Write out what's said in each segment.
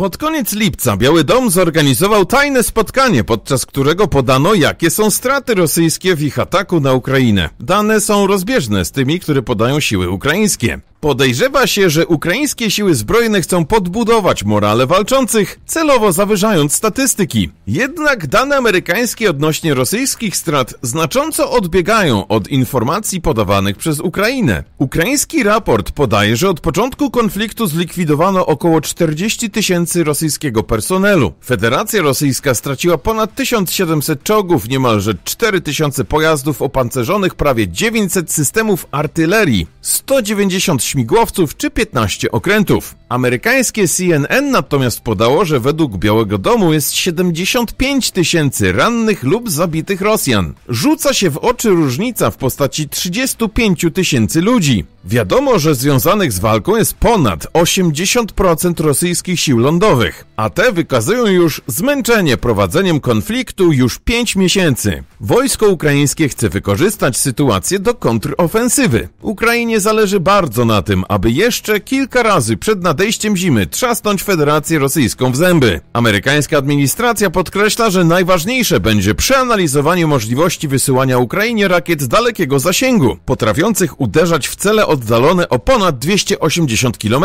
Pod koniec lipca Biały Dom zorganizował tajne spotkanie, podczas którego podano, jakie są straty rosyjskie w ich ataku na Ukrainę. Dane są rozbieżne z tymi, które podają siły ukraińskie. Podejrzewa się, że ukraińskie siły zbrojne chcą podbudować morale walczących, celowo zawyżając statystyki. Jednak dane amerykańskie odnośnie rosyjskich strat znacząco odbiegają od informacji podawanych przez Ukrainę. Ukraiński raport podaje, że od początku konfliktu zlikwidowano około 40 tysięcy rosyjskiego personelu. Federacja Rosyjska straciła ponad 1700 czołgów, niemalże 4000 pojazdów opancerzonych, prawie 900 systemów artylerii. 190 śmigłowców czy 15 okrętów. Amerykańskie CNN natomiast podało, że według Białego Domu jest 75 tysięcy rannych lub zabitych Rosjan. Rzuca się w oczy różnica w postaci 35 tysięcy ludzi. Wiadomo, że związanych z walką jest ponad 80% rosyjskich sił lądowych, a te wykazują już zmęczenie prowadzeniem konfliktu już 5 miesięcy. Wojsko ukraińskie chce wykorzystać sytuację do kontrofensywy. Ukrainie zależy bardzo na tym, aby jeszcze kilka razy przed nadejściem zimy trzasnąć Federację Rosyjską w zęby. Amerykańska administracja podkreśla, że najważniejsze będzie przeanalizowanie możliwości wysyłania Ukrainie rakiet dalekiego zasięgu, potrafiących uderzać w cele oddalone o ponad 280 km.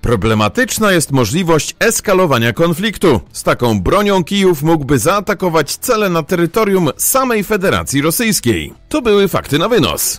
Problematyczna jest możliwość eskalowania konfliktu. Z taką bronią Kijów mógłby zaatakować cele na terytorium samej Federacji Rosyjskiej. To były fakty na wynos.